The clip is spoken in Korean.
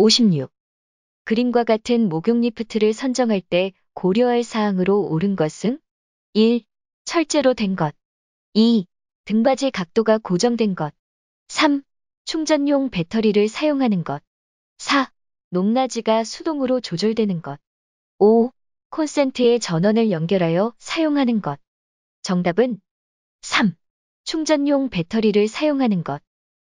56. 그림과 같은 목욕 리프트를 선정할 때 고려할 사항으로 옳은 것은 1. 철제로 된 것. 2. 등받이 각도가 고정된 것. 3. 충전용 배터리를 사용하는 것. 4. 높낮이가 수동으로 조절되는 것. 5. 콘센트에 전원을 연결하여 사용하는 것. 정답은 3. 충전용 배터리를 사용하는 것.